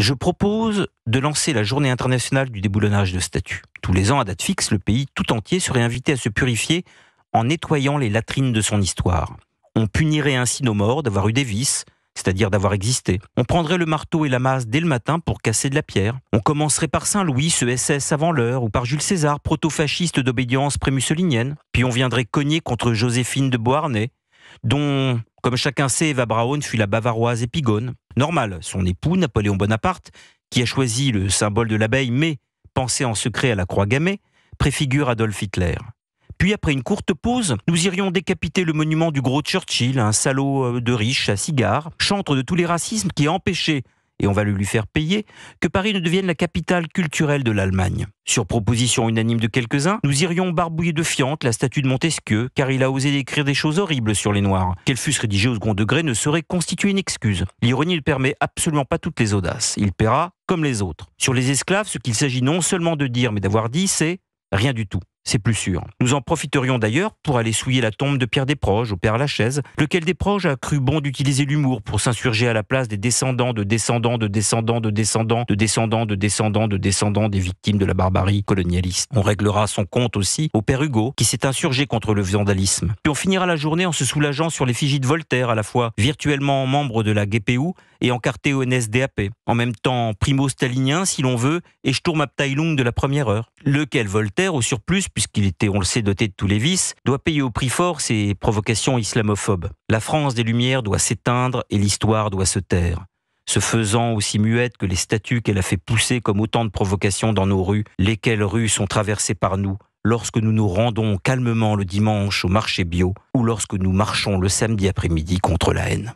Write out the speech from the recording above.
je propose de lancer la journée internationale du déboulonnage de statues. Tous les ans, à date fixe, le pays tout entier serait invité à se purifier en nettoyant les latrines de son histoire. On punirait ainsi nos morts d'avoir eu des vices, c'est-à-dire d'avoir existé. On prendrait le marteau et la masse dès le matin pour casser de la pierre. On commencerait par Saint-Louis, ce SS avant l'heure, ou par Jules César, proto-fasciste d'obédience prémussolinienne. Puis on viendrait cogner contre Joséphine de Beauharnais, dont, comme chacun sait, Eva Braun fut la bavaroise épigone. Normal, son époux, Napoléon Bonaparte, qui a choisi le symbole de l'abeille, mais pensé en secret à la croix gammée, préfigure Adolf Hitler. Puis, après une courte pause, nous irions décapiter le monument du gros Churchill, un salaud euh, de riche à cigares, chantre de tous les racismes qui a et on va lui faire payer, que Paris ne devienne la capitale culturelle de l'Allemagne. Sur proposition unanime de quelques-uns, nous irions barbouiller de fiente la statue de Montesquieu, car il a osé décrire des choses horribles sur les Noirs. Qu'elle fût rédigée au second degré ne saurait constituer une excuse. L'ironie ne permet absolument pas toutes les audaces. Il paiera comme les autres. Sur les esclaves, ce qu'il s'agit non seulement de dire, mais d'avoir dit, c'est rien du tout c'est plus sûr. Nous en profiterions d'ailleurs pour aller souiller la tombe de Pierre Desproges au Père Lachaise, lequel Desproges a cru bon d'utiliser l'humour pour s'insurger à la place des descendants de descendants de descendants de descendants de descendants de descendants de descendants des victimes de la barbarie colonialiste. On réglera son compte aussi au Père Hugo, qui s'est insurgé contre le vandalisme. Puis on finira la journée en se soulageant sur l'effigie de Voltaire, à la fois virtuellement membre de la GPU et encarté au NSDAP, en même temps primo-stalinien si l'on veut, et Sturmabteilung de la première heure, lequel Voltaire, au surplus, puisqu'il était, on le sait, doté de tous les vices, doit payer au prix fort ses provocations islamophobes. La France des Lumières doit s'éteindre et l'histoire doit se taire. Se faisant aussi muette que les statues qu'elle a fait pousser comme autant de provocations dans nos rues, lesquelles rues sont traversées par nous, lorsque nous nous rendons calmement le dimanche au marché bio ou lorsque nous marchons le samedi après-midi contre la haine.